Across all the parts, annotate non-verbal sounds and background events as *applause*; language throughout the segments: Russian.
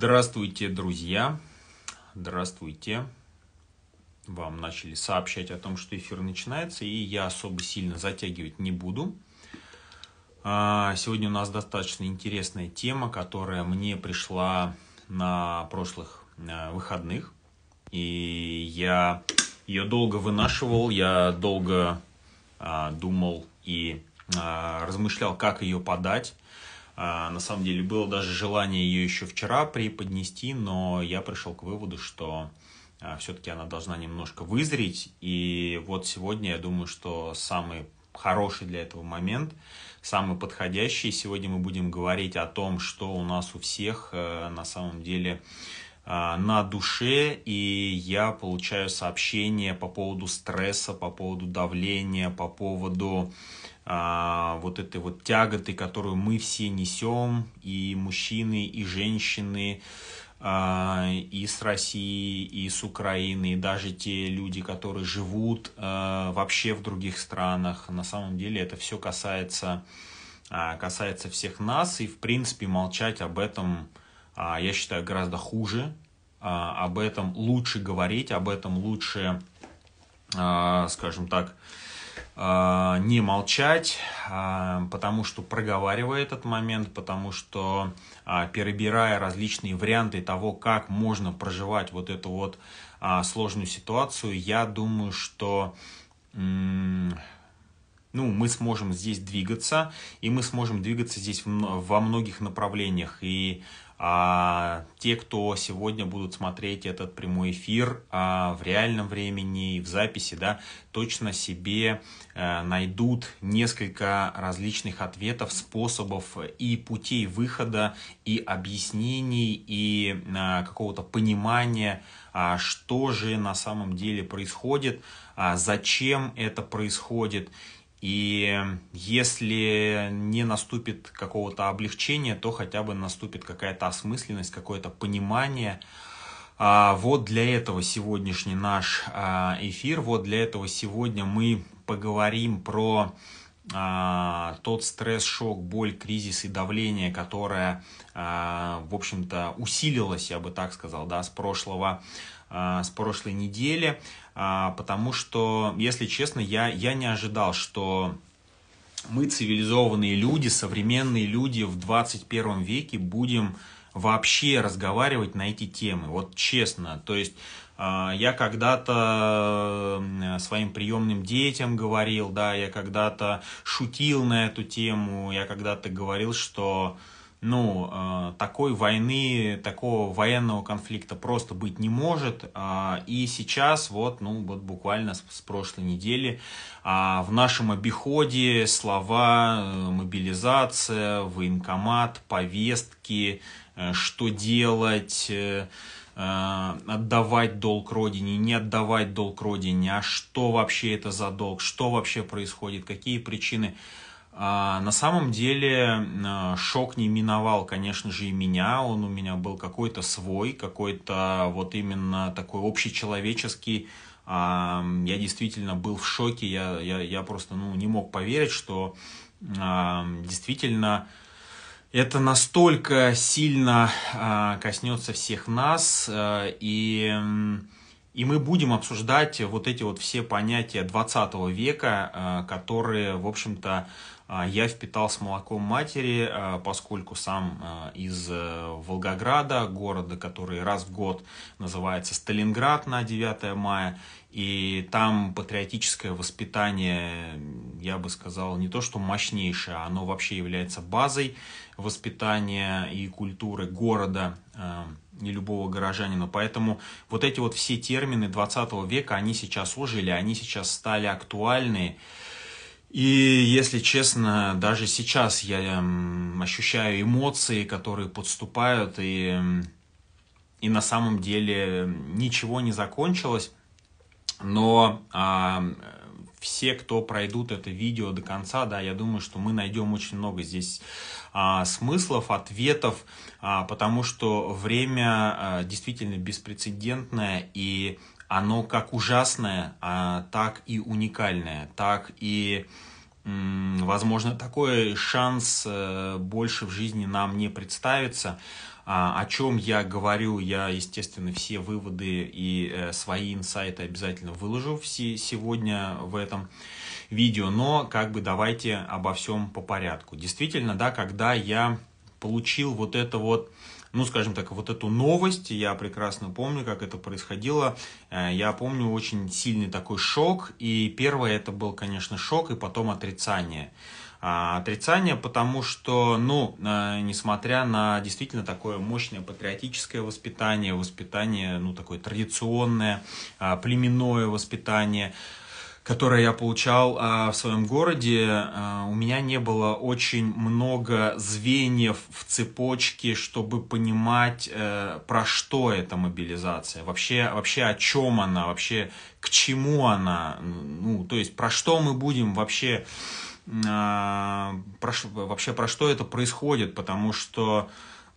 Здравствуйте, друзья! Здравствуйте! Вам начали сообщать о том, что эфир начинается, и я особо сильно затягивать не буду. А, сегодня у нас достаточно интересная тема, которая мне пришла на прошлых а, выходных. И я ее долго вынашивал, я долго а, думал и размышлял, как ее подать. А, на самом деле было даже желание ее еще вчера преподнести, но я пришел к выводу, что а, все-таки она должна немножко вызреть. И вот сегодня, я думаю, что самый хороший для этого момент, самый подходящий. Сегодня мы будем говорить о том, что у нас у всех э, на самом деле а, на душе, и я получаю сообщения по поводу стресса, по поводу давления, по поводу а, вот этой вот тяготы, которую мы все несем, и мужчины, и женщины, а, и с России, и с Украины, и даже те люди, которые живут а, вообще в других странах. На самом деле это все касается, касается всех нас, и в принципе молчать об этом, я считаю, гораздо хуже. об этом лучше говорить, об этом лучше, скажем так, Э, не молчать, э, потому что проговаривая этот момент, потому что э, перебирая различные варианты того, как можно проживать вот эту вот сложную ситуацию, я думаю, что ну, мы сможем здесь двигаться, и мы сможем двигаться здесь во многих направлениях. И а те, кто сегодня будут смотреть этот прямой эфир а в реальном времени и в записи, да, точно себе э, найдут несколько различных ответов, способов и путей выхода, и объяснений, и а, какого-то понимания, а, что же на самом деле происходит, а зачем это происходит, и если не наступит какого-то облегчения, то хотя бы наступит какая-то осмысленность, какое-то понимание. А, вот для этого сегодняшний наш а, эфир, вот для этого сегодня мы поговорим про а, тот стресс, шок, боль, кризис и давление, которое, в общем-то, усилилось, я бы так сказал, да, с прошлого с прошлой недели. А, потому что, если честно, я, я не ожидал, что мы, цивилизованные люди, современные люди в 21 веке, будем вообще разговаривать на эти темы. Вот честно, то есть а, я когда-то своим приемным детям говорил, да, я когда-то шутил на эту тему, я когда-то говорил, что ну, э, такой войны, такого военного конфликта просто быть не может. А, и сейчас, вот, ну, вот буквально с прошлой недели а, в нашем обиходе слова э, мобилизация, военкомат, повестки, э, что делать, отдавать долг родине, не отдавать долг родине, а что вообще это за долг, что вообще происходит, какие причины. А, на самом деле а, шок не миновал, конечно же, и меня. Он у меня был какой-то свой, какой-то вот именно такой общечеловеческий. А, я действительно был в шоке. Я, я, я просто ну, не мог поверить, что действительно это настолько сильно коснется всех нас. Э, и и мы будем обсуждать вот эти вот все понятия 20 века, э, которые, в общем-то, а, я впитал с молоком матери, а, поскольку сам а, из э, Волгограда, города, который раз в год называется Сталинград на 9 мая, и там патриотическое воспитание, я бы сказал, не то что мощнейшее, оно вообще является базой воспитания и культуры города не любого горожанина. Поэтому вот эти вот все термины 20 века, они сейчас ожили, они сейчас стали актуальны. И, если честно, даже сейчас я эм, ощущаю эмоции, которые подступают, и, эм, и на самом деле эм, ничего не закончилось. Но а, все, кто пройдут это видео до конца, да, я думаю, что мы найдем очень много здесь а, смыслов, ответов, а, потому что время а, действительно беспрецедентное, и оно как ужасное, а, так и уникальное, так и, возможно, такой шанс э, больше в жизни нам не представится. А, о чем я говорю, я, естественно, все выводы и э, свои инсайты обязательно выложу все сегодня в этом видео, но как бы давайте обо всем по порядку. Действительно, да, когда я получил вот это вот ну, скажем так, вот эту новость. Я прекрасно помню, как это происходило. Э, я помню очень сильный такой шок. И первое это был, конечно, шок, и потом отрицание. А, отрицание, потому что, ну, э, несмотря на действительно такое мощное патриотическое воспитание, воспитание, ну, такое традиционное, а, племенное воспитание, которое я получал а, в своем городе, а, у меня не было очень много звеньев в цепочке, чтобы понимать, а, про что эта мобилизация, вообще, вообще о чем она, вообще к чему она, ну, то есть про что мы будем вообще, а, про, вообще про что это происходит, потому что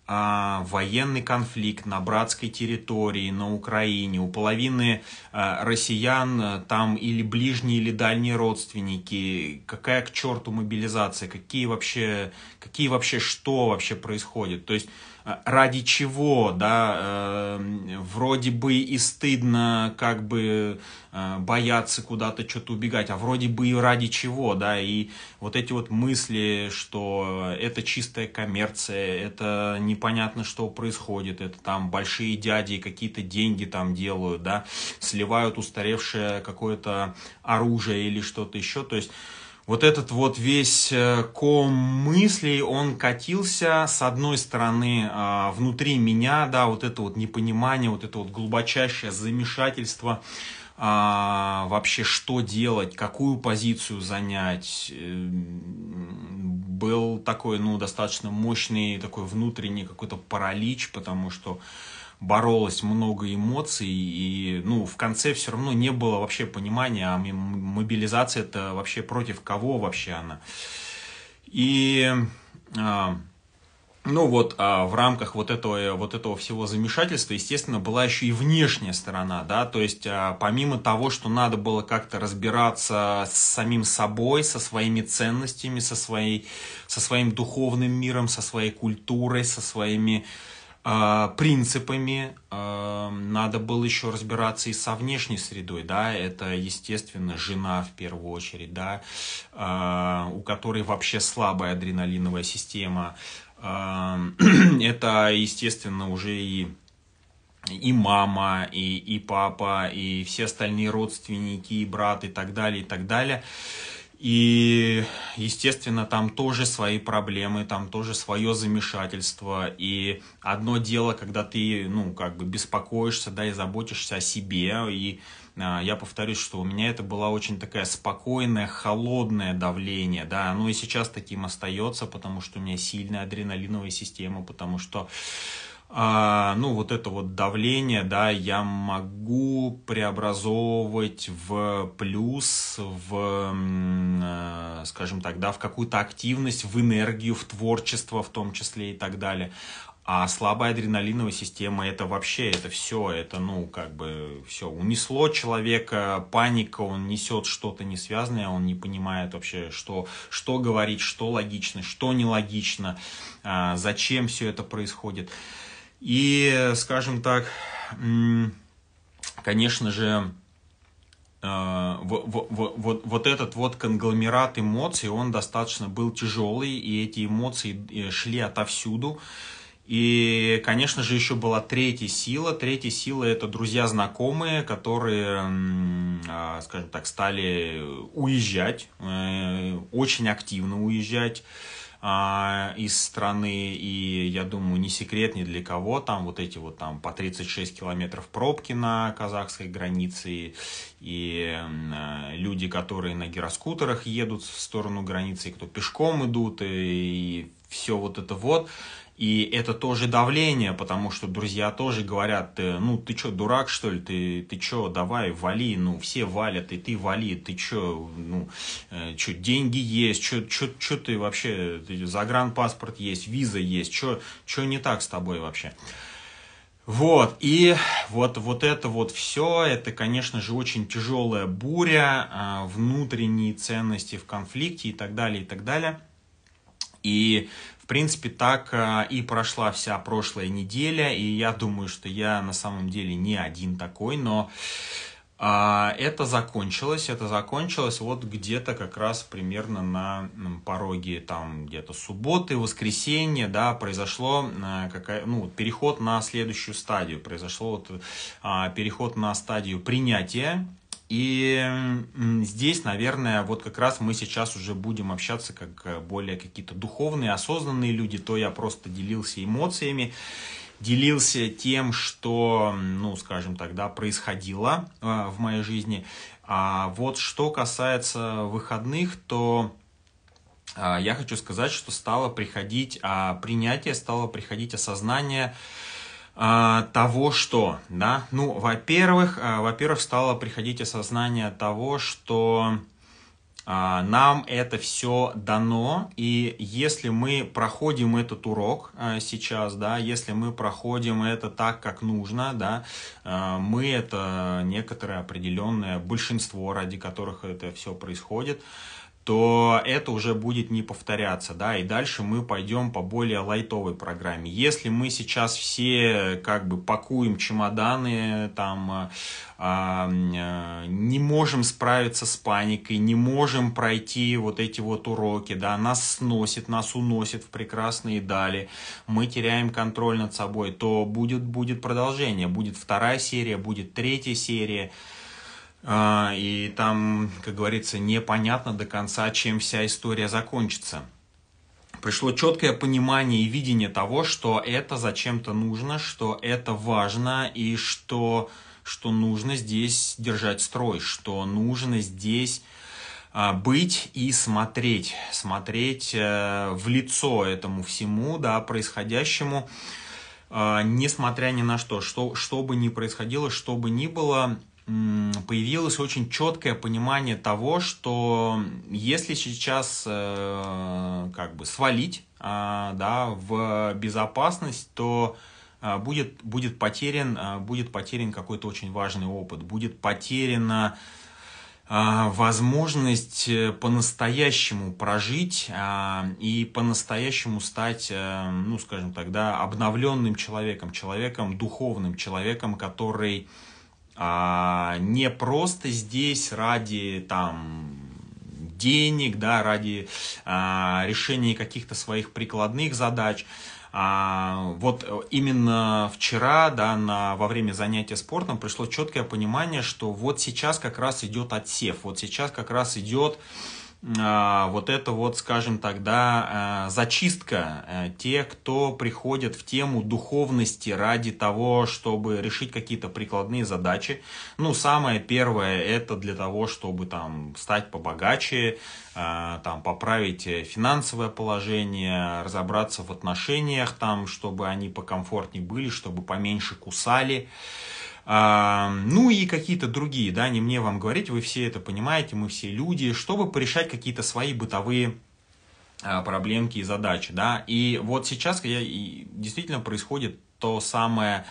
а, военный конфликт на братской территории, на Украине. У половины а, россиян а, там или ближние, или дальние родственники. Какая к черту мобилизация? Какие вообще, какие вообще, что вообще происходит? То есть ради чего, да, э, вроде бы и стыдно как бы э, бояться куда-то что-то убегать, а вроде бы и ради чего, да, и вот эти вот мысли, что это чистая коммерция, это непонятно, что происходит, это там большие дяди какие-то деньги там делают, да, сливают устаревшее какое-то оружие или что-то еще, то есть вот этот вот весь э, ком мыслей, он катился, с одной стороны, а, внутри меня, да, вот это вот непонимание, вот это вот глубочайшее замешательство, а, вообще что делать, какую позицию занять. Эм, был такой, ну, достаточно мощный такой внутренний какой-то паралич, потому что боролось много эмоций, и ну, в конце все равно не было вообще понимания, а мобилизация это вообще против кого вообще она. И а, ну вот, а в рамках вот этого, вот этого всего замешательства, естественно, была еще и внешняя сторона, да, то есть а, помимо того, что надо было как-то разбираться с самим собой, со своими ценностями, со, своей, со своим духовным миром, со своей культурой, со своими а, принципами. А, надо было еще разбираться и со внешней средой, да, это, естественно, жена в первую очередь, да, а, у которой вообще слабая адреналиновая система. *clears throat* Это, естественно, уже и и мама, и, и папа, и все остальные родственники, и брат, и так далее, и так далее. И, естественно, там тоже свои проблемы, там тоже свое замешательство. И одно дело, когда ты, ну, как бы беспокоишься, да, и заботишься о себе. И а, я повторюсь, что у меня это было очень такая спокойное, холодное давление, да. Оно и сейчас таким остается, потому что у меня сильная адреналиновая система, потому что а, ну, вот это вот давление, да, я могу преобразовывать в плюс, в, э, скажем так, да, в какую-то активность, в энергию, в творчество в том числе и так далее. А слабая адреналиновая система это вообще, это все, это ну как бы все унесло человека, паника, он несет что-то несвязанное, он не понимает вообще, что, что говорить, что логично, что нелогично, а, зачем все это происходит. И, скажем так, конечно же, э, вот, вот, вот, этот вот конгломерат эмоций, он достаточно был тяжелый, и эти эмоции э, шли отовсюду. И, конечно же, еще была третья сила. Третья сила – это друзья-знакомые, которые, а, скажем так, стали уезжать, э, очень активно уезжать а, из страны, и я думаю, не секрет ни для кого, там вот эти вот там по 36 километров пробки на казахской границе, и э, люди, которые на гироскутерах едут в сторону границы, и кто пешком идут, и, и все вот это вот. И это тоже давление, потому что друзья тоже говорят, «Э, ну ты чё, дурак что ли, ты, ты чё, давай, вали, ну все валят, и ты вали, ты чё, ну э, чё, деньги есть, чё, чё, чё ты вообще, ты, загранпаспорт есть, виза есть, чё, чё не так с тобой вообще. Вот, и вот, вот это вот все, это, конечно же, очень тяжелая буря, а, внутренние ценности в конфликте и так далее, и так далее. И принципе, так э, и прошла вся прошлая неделя, и я думаю, что я на самом деле не один такой, но а, это закончилось, это закончилось вот где-то как раз примерно на пороге там где-то субботы, воскресенье, да, произошло э, какая, ну, переход на следующую стадию, произошло вот э, переход на стадию принятия и здесь, наверное, вот как раз мы сейчас уже будем общаться как э, более какие-то духовные, осознанные люди. То я просто делился эмоциями, делился тем, что, ну, скажем тогда, происходило э, в моей жизни. А вот что касается выходных, то э, я хочу сказать, что стало приходить а, принятие, стало приходить осознание, а, того, что, да, ну, во-первых, а, во-первых, стало приходить осознание того, что а, нам это все дано, и если мы проходим этот урок сейчас, да, если мы проходим это так, как нужно, да, мы это некоторое определенное большинство, ради которых это все происходит, то это уже будет не повторяться, да, и дальше мы пойдем по более лайтовой программе. Если мы сейчас все как бы пакуем чемоданы, там, а, а, не можем справиться с паникой, не можем пройти вот эти вот уроки, да, нас сносит, нас уносит в прекрасные дали, мы теряем контроль над собой, то будет, будет продолжение, будет вторая серия, будет третья серия, а, и там, как говорится, непонятно до конца, чем вся история закончится. Пришло четкое понимание и видение того, что это зачем-то нужно, что это важно и что, что нужно здесь держать строй, что нужно здесь а, быть и смотреть, смотреть э, в лицо этому всему, да, происходящему, а, несмотря ни на что, что, что бы ни происходило, что бы ни было, появилось очень четкое понимание того, что если сейчас э, как бы свалить а, да, в безопасность, то а, будет, будет, потерян, а, будет потерян какой-то очень важный опыт, будет потеряна возможность э, по-настоящему прожить и по-настоящему стать, э, ну, скажем тогда, обновленным человеком, человеком духовным, человеком, который а не просто здесь ради там денег, да, ради а, решения каких-то своих прикладных задач. А, вот именно вчера, да, на, во время занятия спортом пришло четкое понимание, что вот сейчас как раз идет отсев, вот сейчас как раз идет а, вот это вот, скажем тогда, э, зачистка. Э, те, кто приходит в тему духовности ради того, чтобы решить какие-то прикладные задачи. Ну, самое первое, это для того, чтобы там стать побогаче, э, там поправить финансовое положение, разобраться в отношениях, там, чтобы они покомфортнее были, чтобы поменьше кусали ну и какие-то другие, да, не мне вам говорить, вы все это понимаете, мы все люди, чтобы порешать какие-то свои бытовые а, проблемки и задачи, да, и вот сейчас я, действительно происходит то самое,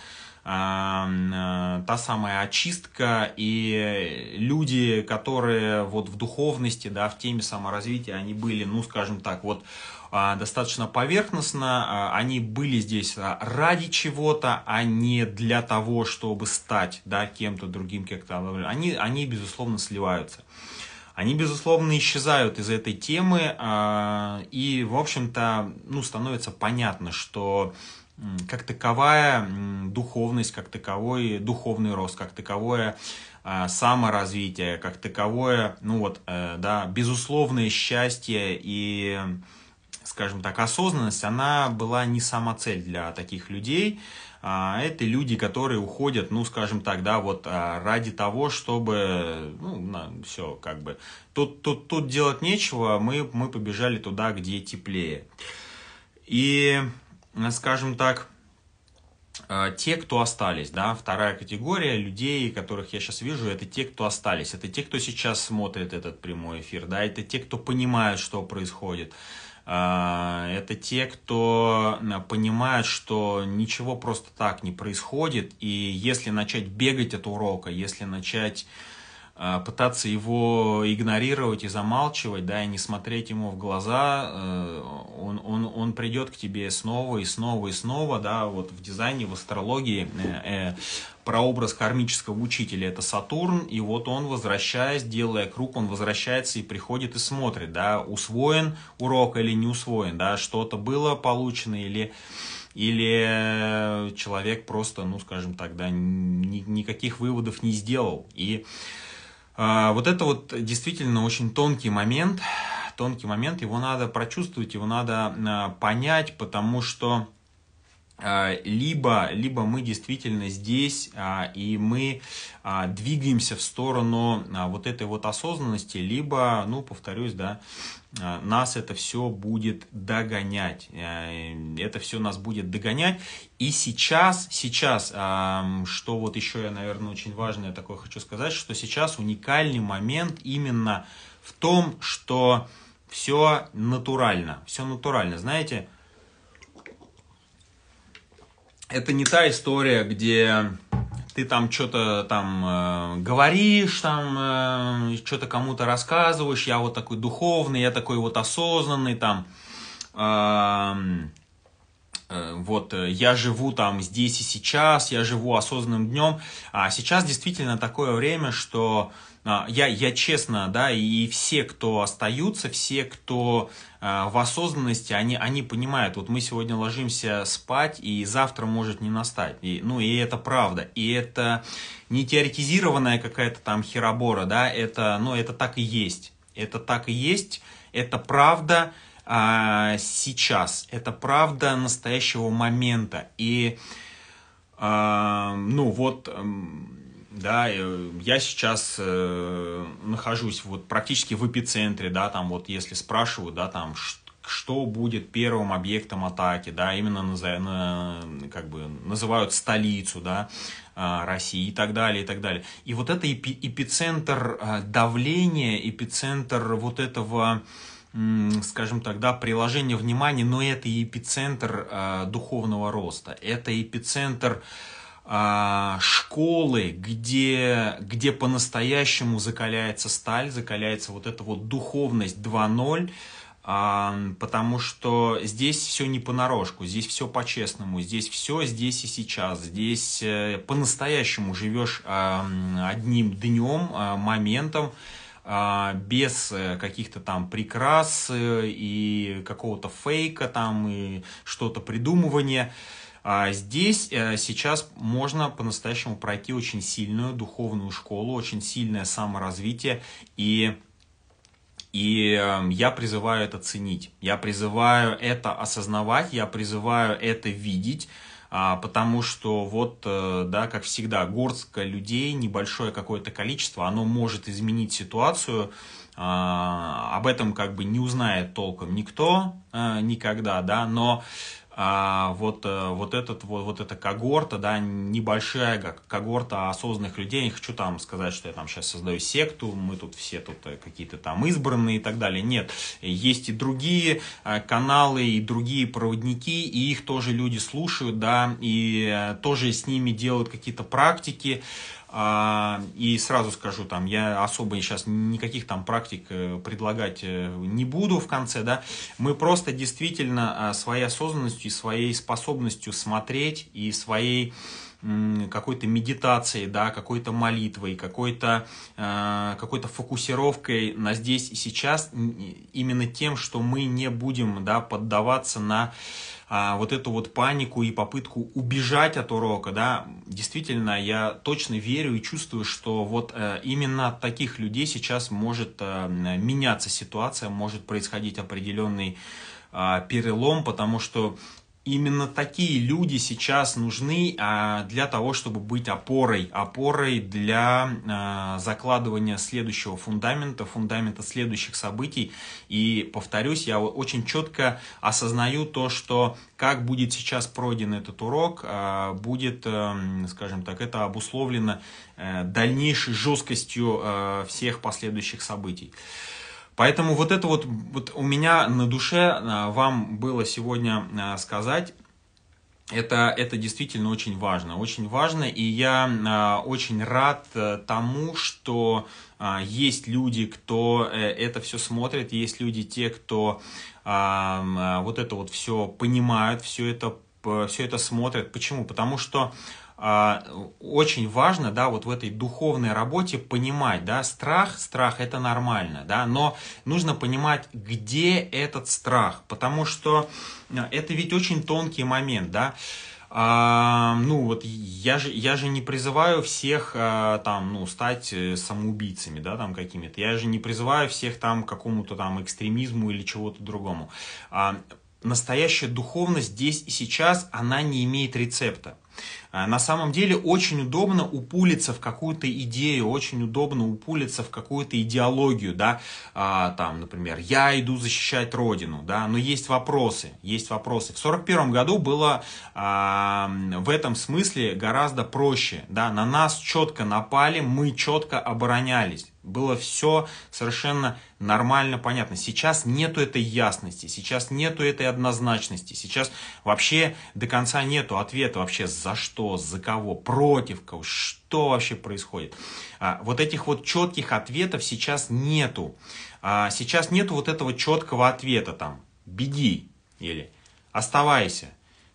э, та самая очистка, и люди, которые вот в духовности, да, в теме саморазвития, они были, ну, скажем так, вот а, достаточно поверхностно, а, они были здесь а, ради чего-то, а не для того, чтобы стать да, кем-то другим, как-то. Они, они, безусловно, сливаются. Они, безусловно, исчезают из этой темы, и, в общем-то, ну, становится понятно, что как таковая духовность, как таковой духовный рост, как таковое саморазвитие, как таковое, ну вот, э, да, безусловное счастье и скажем так, осознанность, она была не самоцель для таких людей. А, это люди, которые уходят, ну, скажем так, да, вот а, ради того, чтобы, ну, на, все, как бы, тут, тут, тут делать нечего, мы, мы побежали туда, где теплее. И, скажем так, а, те, кто остались, да, вторая категория людей, которых я сейчас вижу, это те, кто остались, это те, кто сейчас смотрит этот прямой эфир, да, это те, кто понимают, что происходит, а, это те, кто понимает, что ничего просто так не происходит, и если начать бегать от урока, если начать а, пытаться его игнорировать и замалчивать, да, и не смотреть ему в глаза, э, он, он, он придет к тебе снова и снова и снова, да, вот в дизайне, в астрологии э, э, прообраз кармического учителя это Сатурн, и вот он, возвращаясь, делая круг, он возвращается и приходит и смотрит, да, усвоен урок или не усвоен, да, что-то было получено или или человек просто, ну, скажем так, да, ни, никаких выводов не сделал. И а, вот это вот действительно очень тонкий момент, тонкий момент, его надо прочувствовать, его надо а, понять, потому что а, либо, либо мы действительно здесь а, и мы а, двигаемся в сторону вот этой вот осознанности, либо, ну, повторюсь, да, нас это все будет догонять. Это все нас будет догонять. И сейчас, сейчас, что вот еще я, наверное, очень важное такое хочу сказать, что сейчас уникальный момент именно в том, что все натурально. Все натурально. Знаете, это не та история, где ты там что-то там э, говоришь, там э, что-то кому-то рассказываешь, я вот такой духовный, я такой вот осознанный, там, э, э, вот э, я живу там здесь и сейчас, я живу осознанным днем. А сейчас действительно такое время, что э, а, я, я честно, да, и все, кто остаются, все, кто а, в осознанности, они, они понимают, вот мы сегодня ложимся спать, и завтра может не настать. И, ну, и это правда. И это не теоретизированная какая-то там херобора, да, это, ну, это так и есть. Это так и есть, это правда а, сейчас, это правда настоящего момента. И, а, ну, вот да, э, я сейчас э, нахожусь вот практически в эпицентре, да, там вот если спрашивают, да, там, что будет первым объектом атаки, да, именно на, на, как бы называют столицу, да, а, России и так далее, и так далее. И вот это эпи, эпицентр а, давления, эпицентр вот этого, скажем так, да, приложения внимания, но это и эпицентр а, духовного роста, это эпицентр э, а, школы, где, где по-настоящему закаляется сталь, закаляется вот эта вот духовность 2.0, а, потому что здесь все не понарошку, здесь все по-честному, здесь все здесь и сейчас, здесь э, по-настоящему живешь а, одним днем, моментом, без э, каких-то там прикрас э, и какого-то фейка там и что-то придумывания. А здесь э, сейчас можно по-настоящему пройти очень сильную духовную школу, очень сильное саморазвитие и и эм, я призываю это ценить, я призываю это осознавать, я призываю это видеть, а, потому что вот, э, да, как всегда, горстка людей, небольшое какое-то количество, оно может изменить ситуацию, а, об этом как бы не узнает толком никто э, никогда, да, но а вот, э, вот, этот, вот, вот эта когорта, да, небольшая как когорта осознанных людей, я не хочу там сказать, что я там сейчас создаю секту, мы тут все тут э, какие-то там избранные и так далее. Нет, есть и другие э, каналы, и другие проводники, и их тоже люди слушают, да, и тоже с ними делают какие-то практики, а, и сразу скажу, там, я особо сейчас никаких там практик э, предлагать э, не буду в конце, да. Мы просто действительно а, своей осознанностью своей способностью смотреть и своей какой-то медитацией, да, какой-то молитвой, какой-то э, какой фокусировкой на здесь и сейчас, именно тем, что мы не будем да, поддаваться на э, вот эту вот панику и попытку убежать от урока, да, действительно, я точно верю и чувствую, что вот э, именно от таких людей сейчас может э, меняться ситуация, может происходить определенный а, перелом, потому что именно такие люди сейчас нужны а, для того, чтобы быть опорой, опорой для а, закладывания следующего фундамента, фундамента следующих событий. И повторюсь, я очень четко осознаю то, что как будет сейчас пройден этот урок, а, будет, э, скажем так, это обусловлено э, дальнейшей жесткостью э, всех последующих событий. Поэтому вот это вот, вот у меня на душе а, вам было сегодня а, сказать. Это, это действительно очень важно, очень важно, и я а, очень рад э, тому, что есть люди, кто э, это все смотрит, есть люди, те, кто вот это вот все понимают, все это, все это смотрят. Почему? Потому что а, очень важно, да, вот в этой духовной работе понимать, да, страх, страх это нормально, да, но нужно понимать, где этот страх, потому что э, это ведь очень тонкий момент, да, а, ну вот я же я же не призываю всех а, там ну стать э, самоубийцами да там какими-то я же не призываю всех там к какому-то там экстремизму или чего-то другому а, настоящая духовность здесь и сейчас она не имеет рецепта а, на самом деле очень удобно упулиться в какую-то идею, очень удобно упулиться в какую-то идеологию, да, а, там, например, я иду защищать родину, да, но есть вопросы, есть вопросы. В 41 году было а, в этом смысле гораздо проще, да, на нас четко напали, мы четко оборонялись. Было все совершенно нормально, понятно. Сейчас нету этой ясности, сейчас нету этой однозначности, сейчас вообще до конца нету ответа вообще, за что, за кого, против кого, что вообще происходит. А, вот этих вот четких ответов сейчас нету. А, сейчас нету вот этого четкого ответа там «беги» или «оставайся»,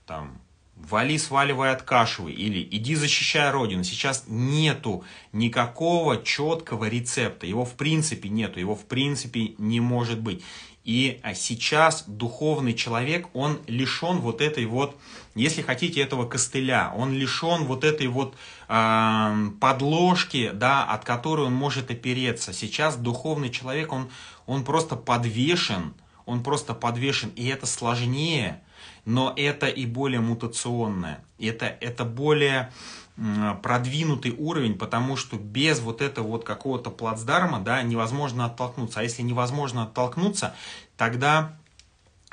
там вали, сваливай, откашивай, или иди защищай Родину. Сейчас нету никакого четкого рецепта. Его в принципе нету, его в принципе не может быть. И а, сейчас духовный человек, он лишен вот этой вот, если хотите, этого костыля, он лишен вот этой вот э, подложки, да, от которой он может опереться. Сейчас духовный человек, он, он просто подвешен, он просто подвешен, и это сложнее, но это и более мутационное. Это, это более продвинутый уровень, потому что без вот этого вот какого-то плацдарма да, невозможно оттолкнуться. А если невозможно оттолкнуться, тогда,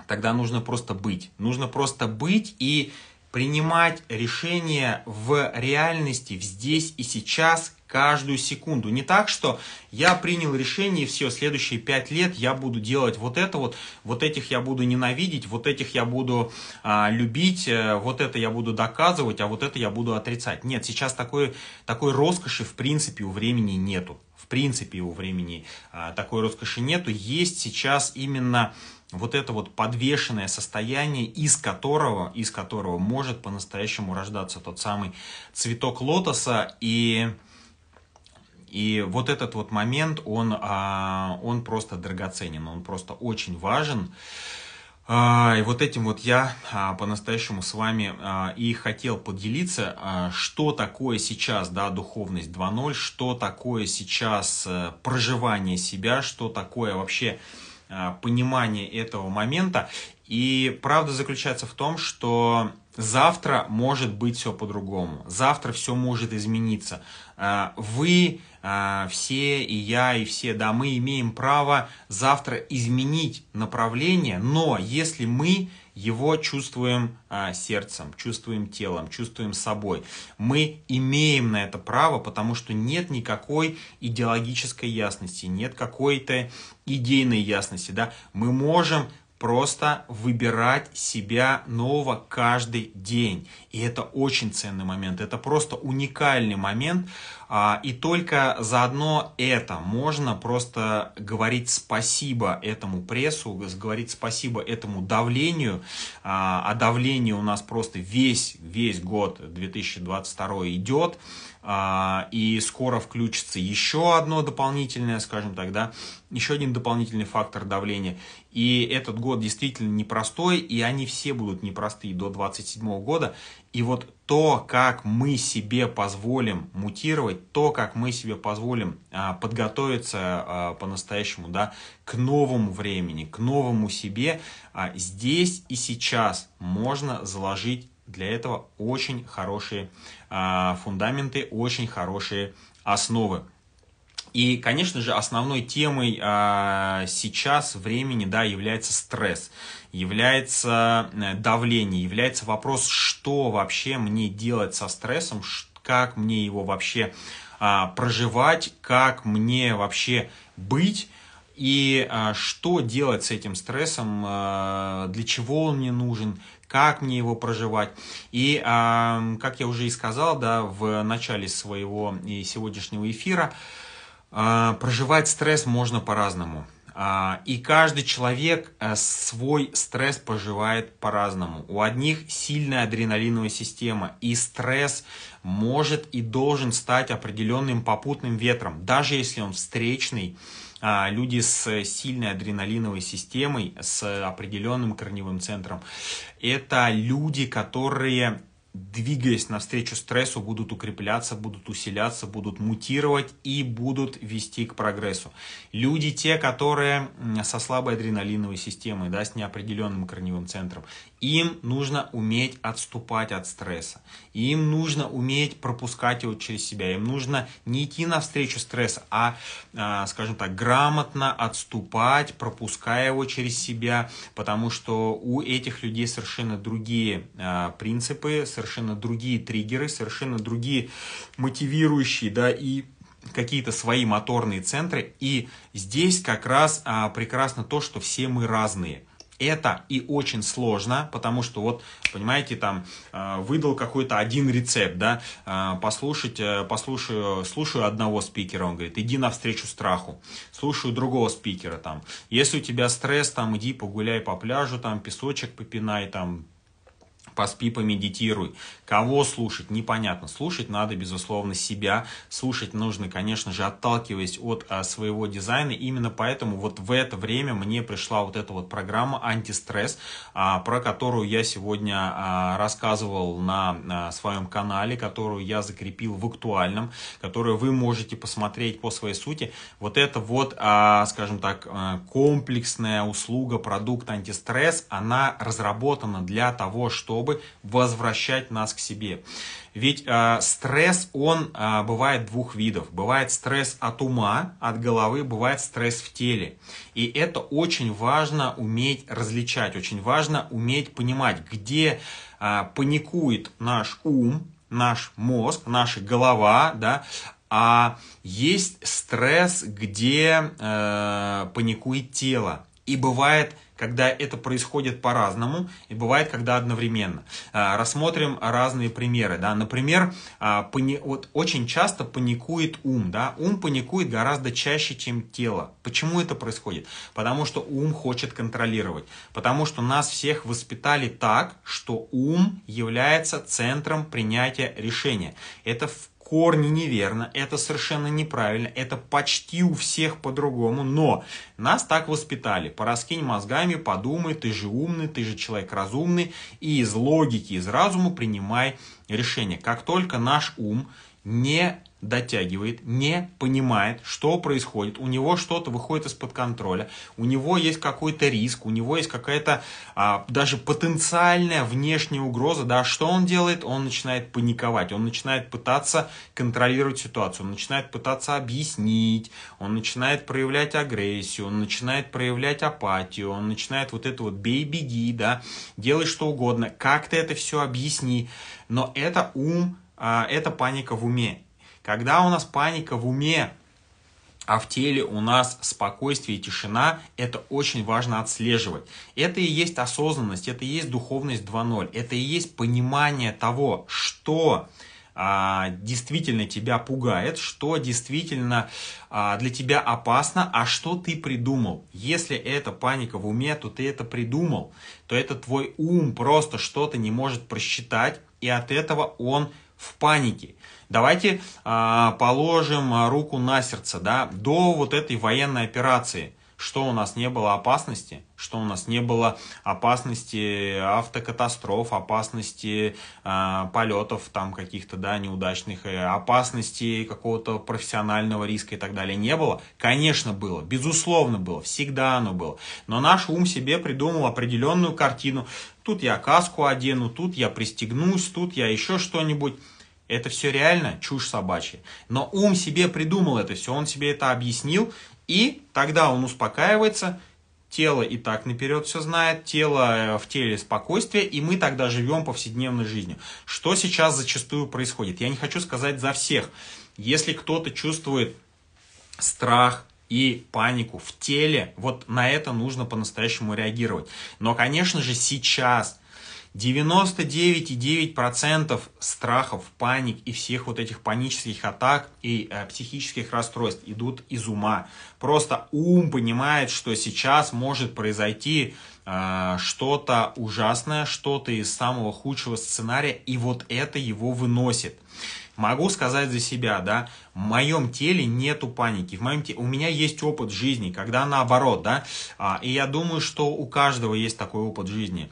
тогда нужно просто быть. Нужно просто быть и принимать решения в реальности, здесь и сейчас, каждую секунду. Не так, что я принял решение, и все, следующие пять лет я буду делать вот это вот, вот этих я буду ненавидеть, вот этих я буду а, любить, э, вот это я буду доказывать, а вот это я буду отрицать. Нет, сейчас такой, такой роскоши в принципе у времени нету. В принципе у времени а, такой роскоши нету. Есть сейчас именно вот это вот подвешенное состояние, из которого, из которого может по-настоящему рождаться тот самый цветок лотоса. И, и вот этот вот момент, он, а, он просто драгоценен, он просто очень важен. А, и вот этим вот я а, по-настоящему с вами и хотел поделиться, что такое сейчас, да, духовность 2.0, что такое сейчас э, проживание себя, что такое вообще Э, понимание этого момента. И правда заключается в том, что завтра может быть все по-другому, завтра все может измениться. А, вы а, все, и я, и все, да, мы имеем право завтра изменить направление, но если мы его чувствуем а, сердцем, чувствуем телом, чувствуем собой, мы имеем на это право, потому что нет никакой идеологической ясности, нет какой-то идейной ясности, да, мы можем просто выбирать себя нового каждый день. И это очень ценный момент. Это просто уникальный момент. А, и только заодно это можно просто говорить спасибо этому прессу, говорить спасибо этому давлению. А, а давление у нас просто весь, весь год 2022 идет. А, и скоро включится еще одно дополнительное, скажем так, да, еще один дополнительный фактор давления. И этот год действительно непростой, и они все будут непростые до 27 года. И вот то, как мы себе позволим мутировать, то, как мы себе позволим а, подготовиться а, по-настоящему да, к новому времени, к новому себе, а, здесь и сейчас можно заложить для этого очень хорошие а, фундаменты, очень хорошие основы. И, конечно же, основной темой а, сейчас времени, да, является стресс, является э, давление, является вопрос, что вообще мне делать со стрессом, как мне его вообще а, проживать, как мне вообще быть. И а, что делать с этим стрессом, а, для чего он мне нужен, как мне его проживать. И, а, как я уже и сказал, да, в начале своего и сегодняшнего эфира, а, а, проживать стресс можно по-разному. А, и каждый человек э, свой стресс проживает по-разному. У одних сильная адреналиновая система, и стресс может и должен стать определенным попутным ветром, даже если он встречный. А, люди с сильной адреналиновой системой, с определенным корневым центром, это люди, которые двигаясь навстречу стрессу, будут укрепляться, будут усиляться, будут мутировать и будут вести к прогрессу. Люди те, которые со слабой адреналиновой системой, да, с неопределенным корневым центром, им нужно уметь отступать от стресса. Им нужно уметь пропускать его через себя. Им нужно не идти навстречу стресса, а, скажем так, грамотно отступать, пропуская его через себя, потому что у этих людей совершенно другие а, принципы, совершенно другие триггеры, совершенно другие мотивирующие, да, и какие-то свои моторные центры. И здесь как раз а, прекрасно то, что все мы разные – это и очень сложно, потому что вот, понимаете, там э, выдал какой-то один рецепт, да, э, послушать, э, послушаю, слушаю одного спикера, он говорит, иди навстречу страху, слушаю другого спикера, там, если у тебя стресс, там, иди погуляй по пляжу, там, песочек попинай, там, поспи, помедитируй. Кого слушать, непонятно. Слушать надо, безусловно, себя. Слушать нужно, конечно же, отталкиваясь от а, своего дизайна. Именно поэтому вот в это время мне пришла вот эта вот программа «Антистресс», а, про которую я сегодня а, рассказывал на а, своем канале, которую я закрепил в актуальном, которую вы можете посмотреть по своей сути. Вот это вот, а, скажем так, а, комплексная услуга, продукт «Антистресс», она разработана для того, чтобы чтобы возвращать нас к себе. Ведь э, стресс, он э, бывает двух видов. Бывает стресс от ума, от головы, бывает стресс в теле. И это очень важно уметь различать, очень важно уметь понимать, где э, паникует наш ум, наш мозг, наша голова, да, а есть стресс, где э, паникует тело. И бывает, когда это происходит по-разному, и бывает, когда одновременно. А, рассмотрим разные примеры. Да. Например, а, пани... вот очень часто паникует ум. Да. Ум паникует гораздо чаще, чем тело. Почему это происходит? Потому что ум хочет контролировать. Потому что нас всех воспитали так, что ум является центром принятия решения. Это в корне неверно, это совершенно неправильно, это почти у всех по-другому, но нас так воспитали. Пораскинь мозгами, подумай, ты же умный, ты же человек разумный, и из логики, из разума принимай решение. Как только наш ум не дотягивает, не понимает, что происходит, у него что-то выходит из-под контроля, у него есть какой-то риск, у него есть какая-то а, даже потенциальная внешняя угроза, да, что он делает? Он начинает паниковать, он начинает пытаться контролировать ситуацию, он начинает пытаться объяснить, он начинает проявлять агрессию, он начинает проявлять апатию, он начинает вот это вот бей-беги, да, делай что угодно, как ты это все объясни, но это ум, а, это паника в уме, когда у нас паника в уме, а в теле у нас спокойствие и тишина, это очень важно отслеживать. Это и есть осознанность, это и есть духовность 2.0, это и есть понимание того, что а, действительно тебя пугает, что действительно а, для тебя опасно, а что ты придумал. Если это паника в уме, то ты это придумал, то это твой ум просто что-то не может просчитать, и от этого он в панике. Давайте а, положим а, руку на сердце, да, до вот этой военной операции, что у нас не было опасности, что у нас не было опасности автокатастроф, опасности э, полетов там каких-то, да, неудачных, э, опасности какого-то профессионального риска и так далее не было. Конечно, было, безусловно было, всегда оно было. Но наш ум себе придумал определенную картину. Тут я каску одену, тут я пристегнусь, тут я еще что-нибудь. Это все реально чушь собачья. Но ум себе придумал это все, он себе это объяснил, и тогда он успокаивается, тело и так наперед все знает, тело э, в теле спокойствие, и мы тогда живем повседневной жизнью. Что сейчас зачастую происходит? Я не хочу сказать за всех. Если кто-то чувствует страх, и панику в теле, вот на это нужно по-настоящему реагировать. Но, конечно же, сейчас 99,9% страхов, паник и всех вот этих панических атак и э, психических расстройств идут из ума. Просто ум понимает, что сейчас может произойти э, что-то ужасное, что-то из самого худшего сценария, и вот это его выносит. Могу сказать за себя, да, в моем теле нету паники, в моем теле у меня есть опыт жизни, когда наоборот, да, а, и я думаю, что у каждого есть такой опыт жизни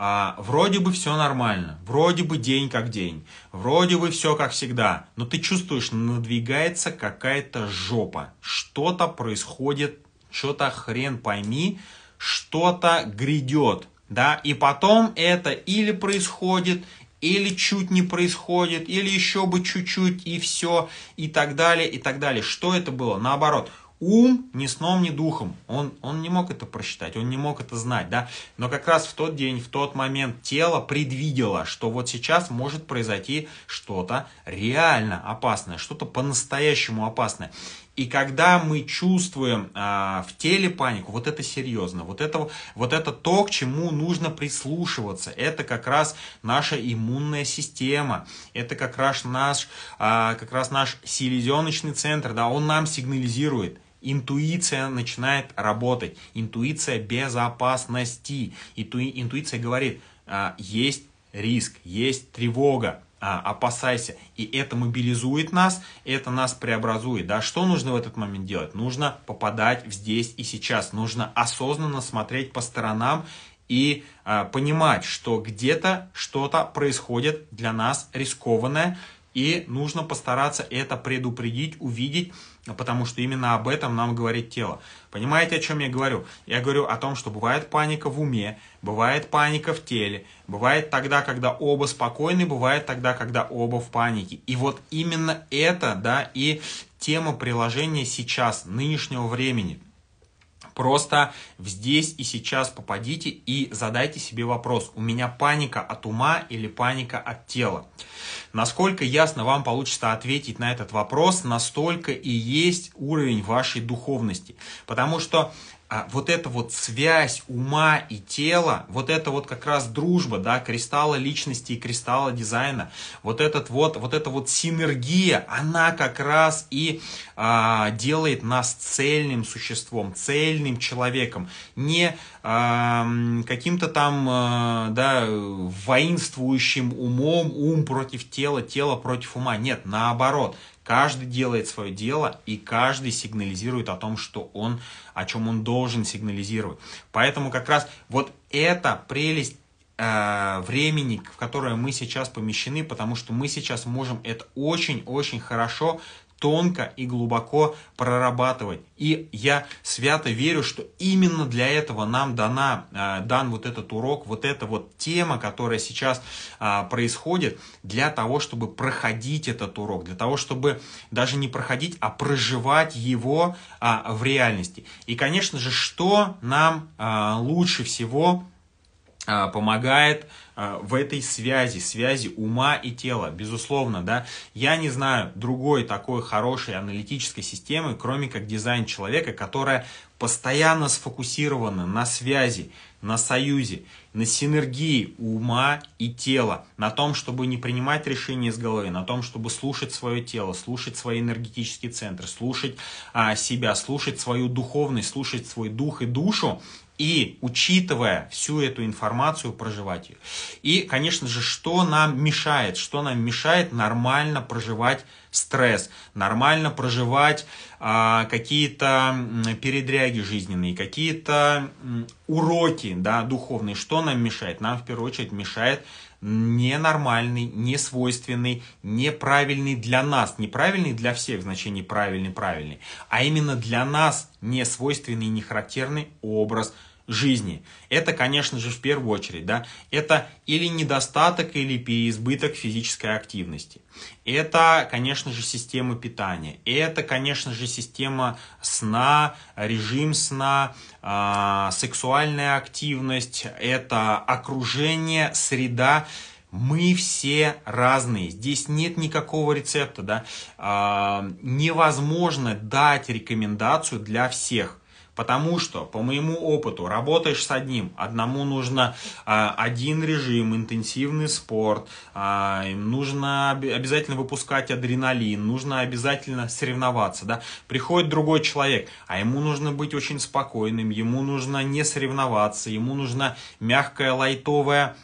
а, вроде бы все нормально, вроде бы день как день, вроде бы все как всегда, но ты чувствуешь, надвигается какая-то жопа, что-то происходит, что-то хрен пойми, что-то грядет, да, и потом это или происходит, или чуть не происходит, или еще бы чуть-чуть, и все, и так далее, и так далее. Что это было? Наоборот, ум ни сном, ни духом. Он, он не мог это просчитать, он не мог это знать, да. Но как раз в тот день, в тот момент тело предвидело, что вот сейчас может произойти что-то реально опасное, что-то по-настоящему опасное. И когда мы чувствуем а, в теле панику, вот это серьезно, вот это, вот это то, к чему нужно прислушиваться. Это как раз наша иммунная система, это как раз наш, а, как раз наш селезеночный центр, да, он нам сигнализирует Интуиция начинает работать. Интуиция безопасности. Инту, интуиция говорит, а, есть риск, есть тревога, а, опасайся. И это мобилизует нас, это нас преобразует. Да? Что нужно в этот момент делать? Нужно попадать в здесь и сейчас. Нужно осознанно смотреть по сторонам и а, понимать, что где-то что-то происходит для нас рискованное, и нужно постараться это предупредить, увидеть Потому что именно об этом нам говорит тело. Понимаете, о чем я говорю? Я говорю о том, что бывает паника в уме, бывает паника в теле, бывает тогда, когда оба спокойны, бывает тогда, когда оба в панике. И вот именно это, да, и тема приложения сейчас, нынешнего времени – Просто здесь и сейчас попадите и задайте себе вопрос, у меня паника от ума или паника от тела. Насколько ясно вам получится ответить на этот вопрос, настолько и есть уровень вашей духовности. Потому что а вот эта вот связь ума и тела, вот это вот как раз дружба, да, кристалла личности и кристалла дизайна, вот этот вот, вот эта вот синергия, она как раз и а, делает нас цельным существом, цельным человеком, не а, каким-то там, а, да, воинствующим умом, ум против тела, тело против ума, нет, наоборот, Каждый делает свое дело, и каждый сигнализирует о том, что он, о чем он должен сигнализировать. Поэтому как раз вот эта прелесть э, времени, в которое мы сейчас помещены, потому что мы сейчас можем это очень-очень хорошо тонко и глубоко прорабатывать. И я свято верю, что именно для этого нам дана, а, дан вот этот урок, вот эта вот тема, которая сейчас а, происходит, для того, чтобы проходить этот урок, для того, чтобы даже не проходить, а проживать его а, в реальности. И, конечно же, что нам лучше всего помогает а, в этой связи, связи ума и тела, безусловно, да. Я не знаю другой такой хорошей аналитической системы, кроме как дизайн человека, которая постоянно сфокусирована на связи, на союзе, на синергии ума и тела, на том, чтобы не принимать решения из головы, на том, чтобы слушать свое тело, слушать свои энергетические центры, слушать а, себя, слушать свою духовность, слушать свой дух и душу, и, учитывая всю эту информацию, проживать ее. И, конечно же, что нам мешает? Что нам мешает нормально проживать стресс, нормально проживать а, какие-то передряги жизненные, какие-то уроки да, духовные? Что нам мешает? Нам, в первую очередь, мешает ненормальный, несвойственный, неправильный для нас, неправильный для всех в значении правильный, правильный, а именно для нас несвойственный, нехарактерный образ – жизни. Это, конечно же, в первую очередь, да, это или недостаток, или переизбыток физической активности. Это, конечно же, система питания. Это, конечно же, система сна, режим сна, э, сексуальная активность, это окружение, среда. Мы все разные, здесь нет никакого рецепта, да. Э, невозможно дать рекомендацию для всех – Потому что, по моему опыту, работаешь с одним, одному нужно э, один режим, интенсивный спорт, э, нужно обязательно выпускать адреналин, нужно обязательно соревноваться. Да? Приходит другой человек, а ему нужно быть очень спокойным, ему нужно не соревноваться, ему нужна мягкая лайтовая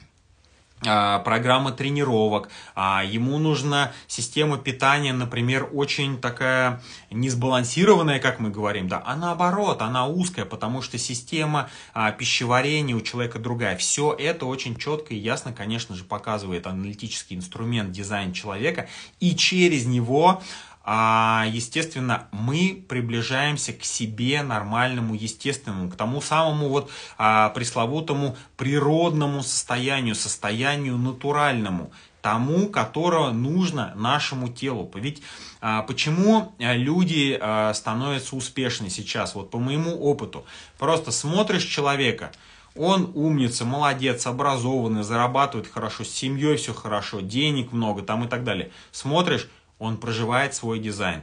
а, программа тренировок, а, ему нужна система питания, например, очень такая несбалансированная, как мы говорим, да, а наоборот, она узкая, потому что система а, пищеварения у человека другая. Все это очень четко и ясно, конечно же, показывает аналитический инструмент дизайн человека, и через него а естественно, мы приближаемся к себе нормальному, естественному, к тому самому вот а, пресловутому природному состоянию, состоянию натуральному, тому, которого нужно нашему телу. Ведь а, почему а, люди а, становятся успешны сейчас? Вот по моему опыту. Просто смотришь человека, он умница, молодец, образованный, зарабатывает хорошо, с семьей все хорошо, денег много там и так далее. Смотришь, он проживает свой дизайн.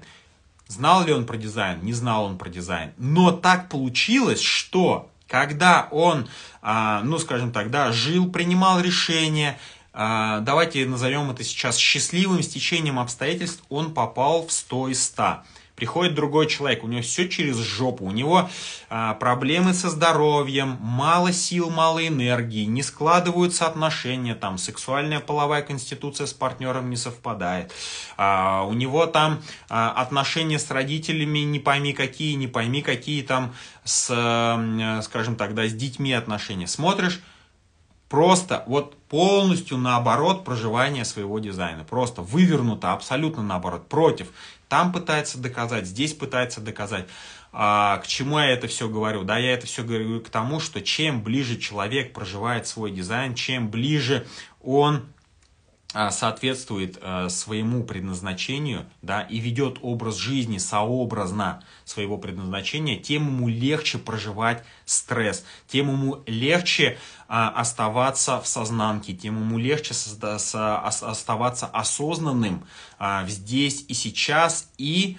Знал ли он про дизайн? Не знал он про дизайн. Но так получилось, что когда он, а, ну скажем так, да, жил, принимал решения, а, давайте назовем это сейчас счастливым стечением обстоятельств, он попал в 100 из 100. Приходит другой человек, у него все через жопу, у него а, проблемы со здоровьем, мало сил, мало энергии, не складываются отношения, там сексуальная половая конституция с партнером не совпадает, а, у него там а, отношения с родителями не пойми какие, не пойми какие там с, скажем так, да, с детьми отношения. Смотришь, просто вот полностью наоборот проживание своего дизайна. Просто вывернуто абсолютно наоборот, против. Там пытается доказать, здесь пытается доказать. А, к чему я это все говорю? Да, я это все говорю к тому, что чем ближе человек проживает свой дизайн, чем ближе он а, соответствует э, своему предназначению да, и ведет образ жизни сообразно своего предназначения, тем ему легче проживать стресс, тем ему легче а, оставаться в сознанке, тем ему легче оставаться осознанным а, здесь и сейчас и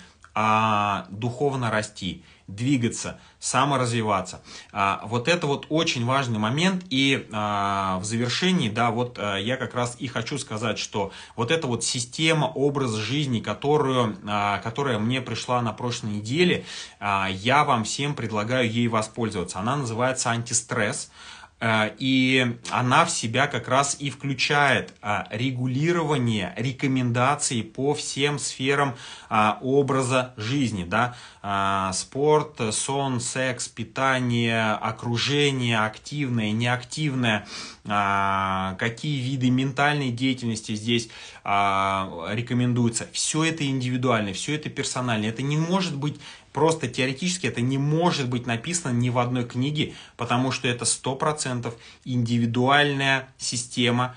духовно расти двигаться, саморазвиваться. А, вот это вот очень важный момент. И а, в завершении, да, вот а, я как раз и хочу сказать, что вот эта вот система, образ жизни, которую, а, которая мне пришла на прошлой неделе, а, я вам всем предлагаю ей воспользоваться. Она называется антистресс. Э, и она в себя как раз и включает э, регулирование рекомендаций по всем сферам э, образа жизни, да, спорт, сон, секс, питание, окружение, активное, неактивное, какие виды ментальной деятельности здесь рекомендуются? Все это индивидуально, все это персонально. Это не может быть Просто теоретически это не может быть написано ни в одной книге, потому что это 100% индивидуальная система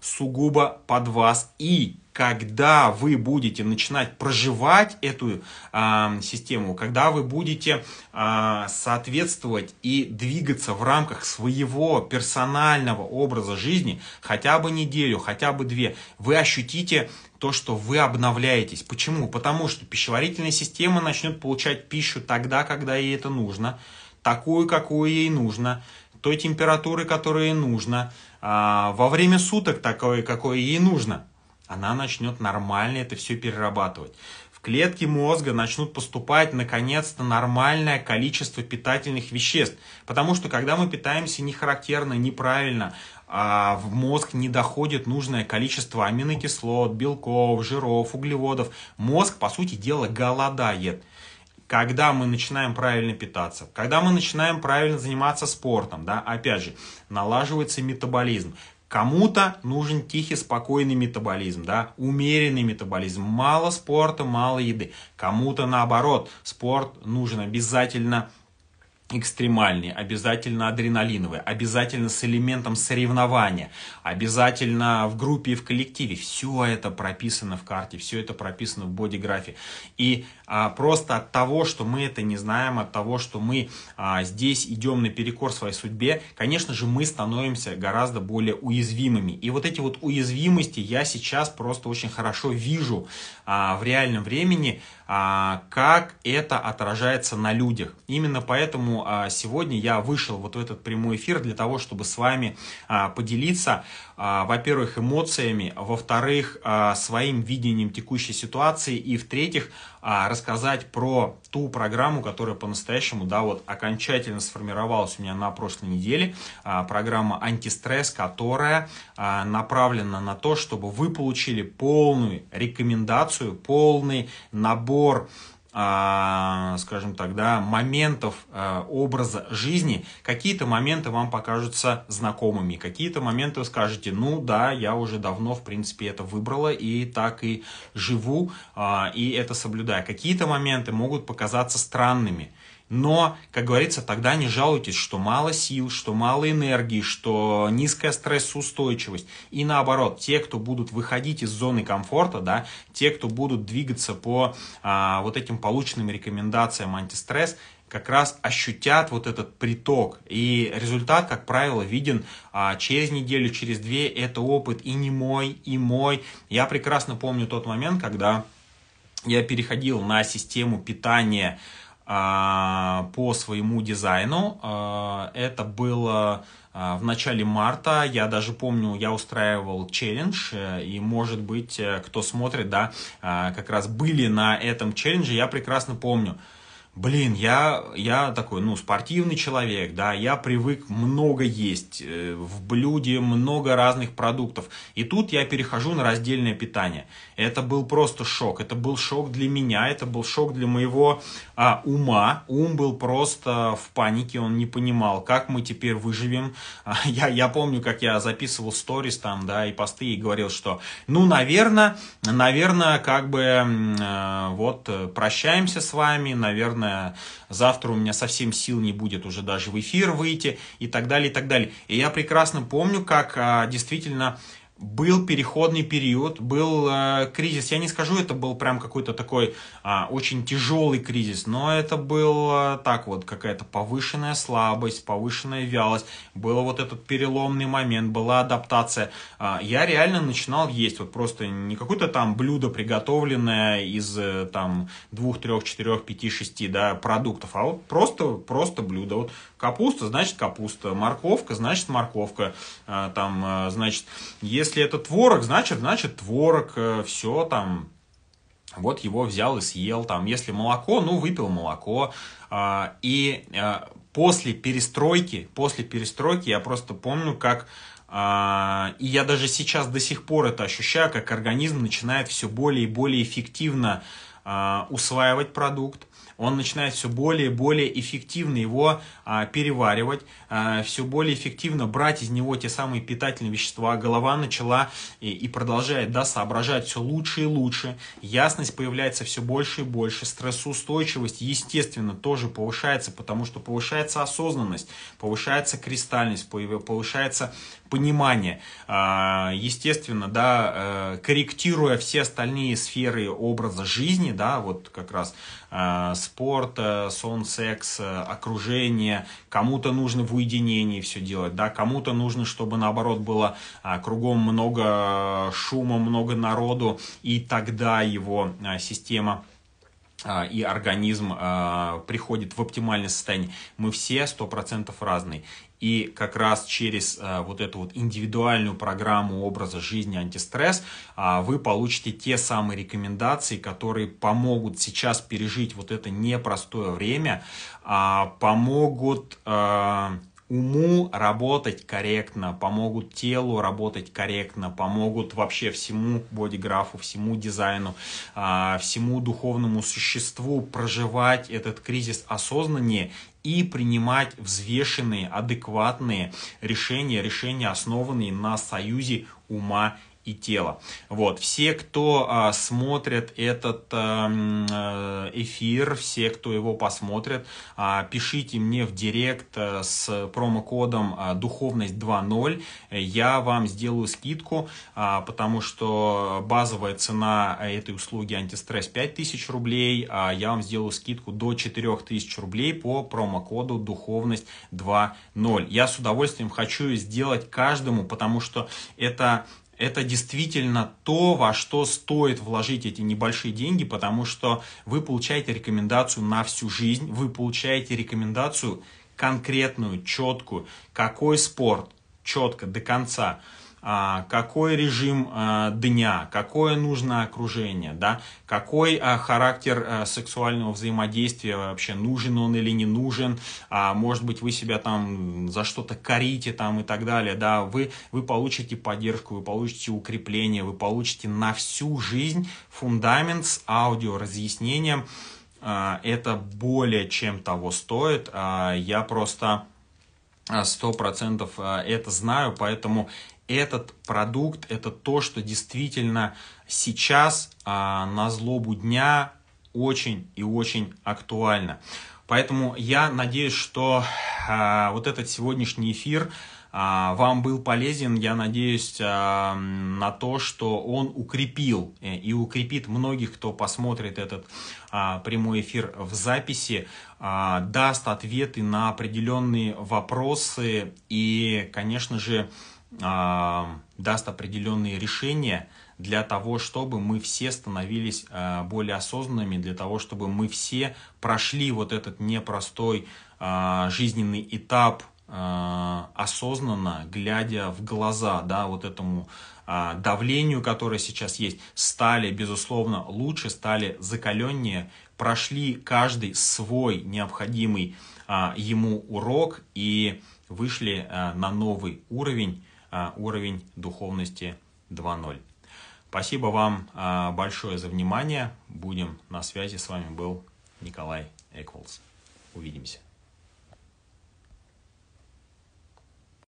сугубо под вас. И когда вы будете начинать проживать эту э, систему, когда вы будете э, соответствовать и двигаться в рамках своего персонального образа жизни хотя бы неделю, хотя бы две, вы ощутите то, что вы обновляетесь. Почему? Потому что пищеварительная система начнет получать пищу тогда, когда ей это нужно, такую, какую ей нужно, той температуры, которая ей нужно, а, во время суток такой, какое ей нужно. Она начнет нормально это все перерабатывать В клетки мозга начнут поступать наконец-то нормальное количество питательных веществ. Потому что когда мы питаемся нехарактерно, неправильно, а в мозг не доходит нужное количество аминокислот, белков, жиров, углеводов. Мозг, по сути дела, голодает. Когда мы начинаем правильно питаться, когда мы начинаем правильно заниматься спортом, да, опять же, налаживается метаболизм. Кому-то нужен тихий, спокойный метаболизм, да, умеренный метаболизм, мало спорта, мало еды. Кому-то наоборот, спорт нужен обязательно экстремальные, обязательно адреналиновые, обязательно с элементом соревнования, обязательно в группе и в коллективе. Все это прописано в карте, все это прописано в бодиграфе. И а, просто от того, что мы это не знаем, от того, что мы а, здесь идем наперекор своей судьбе, конечно же, мы становимся гораздо более уязвимыми. И вот эти вот уязвимости я сейчас просто очень хорошо вижу а, в реальном времени, а, как это отражается на людях. Именно поэтому а, сегодня я вышел вот в этот прямой эфир для того, чтобы с вами а, поделиться, во-первых, эмоциями, во-вторых, своим видением текущей ситуации и, в-третьих, а, рассказать про ту программу, которая по-настоящему, да, вот окончательно сформировалась у меня на прошлой неделе, а, программа «Антистресс», которая а, направлена на то, чтобы вы получили полную рекомендацию, полный набор а, скажем тогда, моментов а, образа жизни, какие-то моменты вам покажутся знакомыми, какие-то моменты вы скажете, ну да, я уже давно, в принципе, это выбрала и так и живу, а, и это соблюдаю. Какие-то моменты могут показаться странными – но, как говорится, тогда не жалуйтесь, что мало сил, что мало энергии, что низкая стрессоустойчивость. И наоборот, те, кто будут выходить из зоны комфорта, да, те, кто будут двигаться по а, вот этим полученным рекомендациям антистресс, как раз ощутят вот этот приток. И результат, как правило, виден а, через неделю, через две. Это опыт и не мой, и мой. Я прекрасно помню тот момент, когда я переходил на систему питания а, по своему дизайну. А, это было а, в начале марта. Я даже помню, я устраивал челлендж, э, и, может быть, э, кто смотрит, да, как раз были на этом челлендже, я прекрасно помню. Блин, я, я такой, ну, спортивный человек, да, я привык много есть э, в блюде, много разных продуктов. И тут я перехожу на раздельное питание. Это был просто шок. Это был шок для меня, это был шок для моего а, ума. Ум был просто в панике, он не понимал, как мы теперь выживем. *laughs* А, я, я помню, как я записывал сторис там, да, и посты, и говорил, что, ну, наверное, наверное, как бы э, вот прощаемся с вами, наверное, завтра у меня совсем сил не будет уже даже в эфир выйти и так далее, и так далее. И я прекрасно помню, как а, действительно был переходный период, был э, кризис. Я не скажу, это был прям какой-то такой э, очень тяжелый кризис, но это был э, так вот какая-то повышенная слабость, повышенная вялость. Был вот этот переломный момент, была адаптация. Э, я реально начинал есть вот просто не какое-то там блюдо приготовленное из э, там двух, трех, четырех, пяти, шести да, продуктов, а вот просто, просто блюдо. Вот капуста значит капуста, морковка значит морковка, э, там э, значит если если это творог, значит, значит творог, э, все там, вот его взял и съел, там, если молоко, ну, выпил молоко, а, и а, после перестройки, после перестройки я просто помню, как а, и я даже сейчас до сих пор это ощущаю, как организм начинает все более и более эффективно усваивать продукт, он начинает все более и более эффективно его а, переваривать, а, все более эффективно брать из него те самые питательные вещества. Голова начала и, и продолжает да, соображать все лучше и лучше, ясность появляется все больше и больше, стрессоустойчивость, естественно, тоже повышается, потому что повышается осознанность, повышается кристальность, повышается понимание, а, естественно, да, э, корректируя все остальные сферы образа жизни, да, вот как раз э, спорт, сон, секс, э, окружение, кому-то нужно в уединении все делать, да, кому-то нужно, чтобы наоборот было а, кругом много шума, много народу, и тогда его а, система и организм э, приходит в оптимальное состояние. Мы все 100% разные. И как раз через э, вот эту вот индивидуальную программу образа жизни антистресс а, вы получите те самые рекомендации, которые помогут сейчас пережить вот это непростое время, а, помогут э, уму работать корректно, помогут телу работать корректно, помогут вообще всему бодиграфу, всему дизайну, а, всему духовному существу проживать этот кризис осознаннее и принимать взвешенные, адекватные решения, решения, основанные на союзе ума и тело. Вот, все, кто а, смотрит этот а, эфир, все, кто его посмотрит, а, пишите мне в директ э, с промокодом а, «Духовность 2.0». Я вам сделаю скидку, а, потому что базовая цена этой услуги антистресс 5000 рублей, а я вам сделаю скидку до 4000 рублей по промокоду «Духовность 2.0». Я с удовольствием хочу сделать каждому, потому что это это действительно то, во что стоит вложить эти небольшие деньги, потому что вы получаете рекомендацию на всю жизнь, вы получаете рекомендацию конкретную, четкую, какой спорт, четко, до конца – а, какой режим а, дня, какое нужно окружение, да, какой а, характер сексуального взаимодействия вообще, нужен он или не нужен, может быть, вы себя там за что-то корите там и так далее, да, вы, вы получите поддержку, вы получите укрепление, вы получите на всю жизнь фундамент с аудио разъяснением, это более чем того стоит, я просто сто процентов это знаю, поэтому этот продукт, это то, что действительно сейчас а, на злобу дня очень и очень актуально. Поэтому я надеюсь, что а, вот этот сегодняшний эфир а, вам был полезен. Я надеюсь а, на то, что он укрепил э, и укрепит многих, кто посмотрит этот а, прямой эфир в записи, а, даст ответы на определенные вопросы и, конечно же, а, даст определенные решения для того, чтобы мы все становились а, более осознанными, для того, чтобы мы все прошли вот этот непростой а, жизненный этап осознанно, глядя в глаза, да, вот этому давлению, которое сейчас есть, стали, безусловно, лучше, стали закаленнее, прошли каждый свой необходимый ему урок и вышли на новый уровень а, уровень духовности 2.0. Спасибо вам а, большое за внимание. Будем на связи. С вами был Николай Экволс. Увидимся.